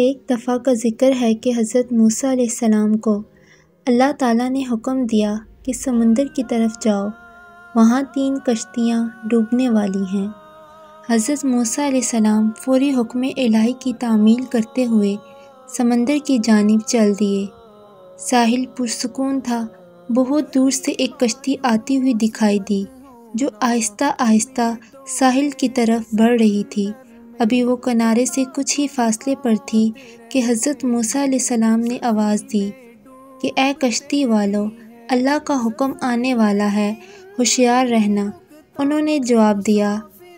एक दफ़ा का ज़िक्र है कि हज़रत मूसा को अल्लाह ताला ने हुक्म दिया कि समंदर की तरफ जाओ वहाँ तीन कश्तियाँ डूबने वाली हैं हज़रत मूसा सलाम फ़ौरी हुक्म इलाही की तामील करते हुए समंदर की जानब चल दिए साहिल पुरसकून था बहुत दूर से एक कश्ती आती हुई दिखाई दी जो आहिस्ता आहिस्ता साहिल की तरफ बढ़ रही थी अभी वो किनारे से कुछ ही फासले पर थी कि हज़रत मूसा सलाम ने आवाज़ दी कि ए कश्ती वालों अल्लाह का हुक्म आने वाला है होशियार रहना उन्होंने जवाब दिया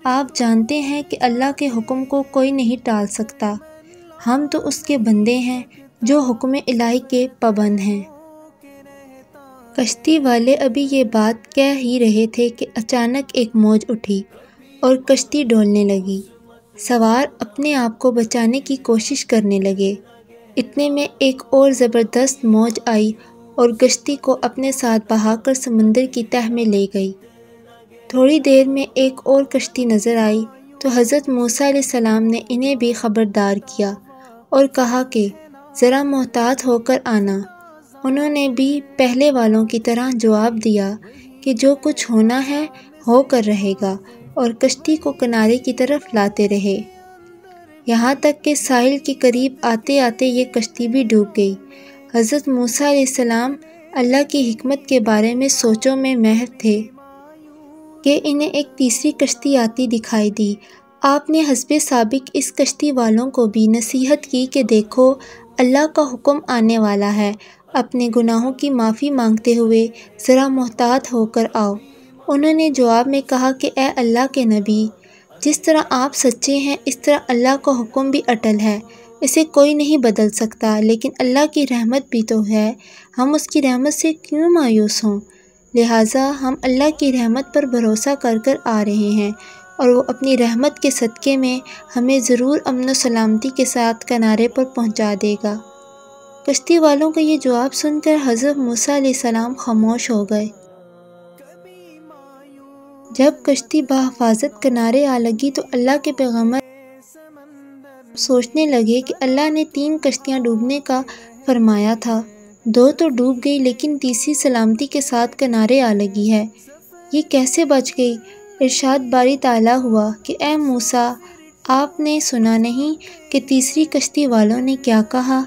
आप जानते हैं कि अल्लाह के हुक्म को कोई नहीं टाल सकता हम तो उसके बंदे हैं जो हुक्म इलाही के पाबंद हैं कश्ती वाले अभी ये बात कह ही रहे थे कि अचानक एक मौज उठी और कश्ती डोलने लगी सवार अपने आप को बचाने की कोशिश करने लगे इतने में एक और ज़बरदस्त मौज आई और गश्ती को अपने साथ बहाकर समंदर की तह में ले गई थोड़ी देर में एक और कश्ती नज़र आई तो हज़रत मूसा सलाम ने इन्हें भी ख़बरदार किया और कहा कि ज़रा मोहतात होकर आना उन्होंने भी पहले वालों की तरह जवाब दिया कि जो कुछ होना है हो कर रहेगा और कश्ती को किनारे की तरफ लाते रहे यहाँ तक कि साहिल के करीब आते आते ये कश्ती भी डूब गई हज़रत मूसा सलाम अल्लाह की हमत के बारे में सोचों में महव थे कि इन्हें एक तीसरी कश्ती आती दिखाई दी आपने हसब सबक इस कश्ती वालों को भी नसीहत की कि देखो अल्लाह का हुक्म आने वाला है अपने गुनाहों की माफ़ी मांगते हुए ज़रा मोहतात होकर आओ उन्होंने जवाब में कहा कि ए अल्लाह के नबी जिस तरह आप सच्चे हैं इस तरह अल्लाह का हुक्म भी अटल है इसे कोई नहीं बदल सकता लेकिन अल्लाह की रहमत भी तो है हम उसकी रहमत से क्यों मायूस हों लिहाजा हम अल्लाह की रहमत पर भरोसा कर कर आ रहे हैं और वो अपनी रहमत के सदक़े में हमें ज़रूर अमन सलामती के साथ किनारे पर पहुंचा देगा कश्ती वालों का ये जवाब सुनकर हज़रत मूसा सलाम खामोश हो गए जब कश्ती बहफ़ाजत किनारे आ लगी तो अल्लाह के पैगम्बर सोचने लगे कि अल्लाह ने तीन कश्तियाँ डूबने का फरमाया था दो तो डूब गई लेकिन तीसरी सलामती के साथ किनारे आ लगी है ये कैसे बच गई इरशाद बारी ताला हुआ कि ए मूसा आपने सुना नहीं कि तीसरी कश्ती वालों ने क्या कहा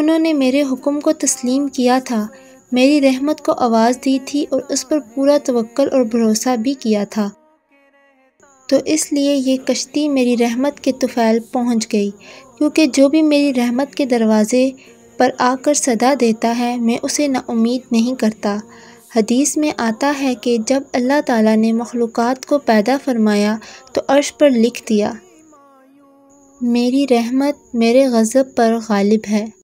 उन्होंने मेरे हुक्म को तस्लीम किया था मेरी रहमत को आवाज़ दी थी और उस पर पूरा तवक्ल और भरोसा भी किया था तो इसलिए ये कश्ती मेरी रहमत के तुफ़ैल पहुंच गई क्योंकि जो भी मेरी रहमत के दरवाज़े पर आकर सदा देता है मैं उसे नाउमीद नहीं करता हदीस में आता है कि जब अल्लाह ताला ने मखलूक़ को पैदा फरमाया तो अर्श पर लिख दिया मेरी रहमत मेरे गज़ब पर गालिब है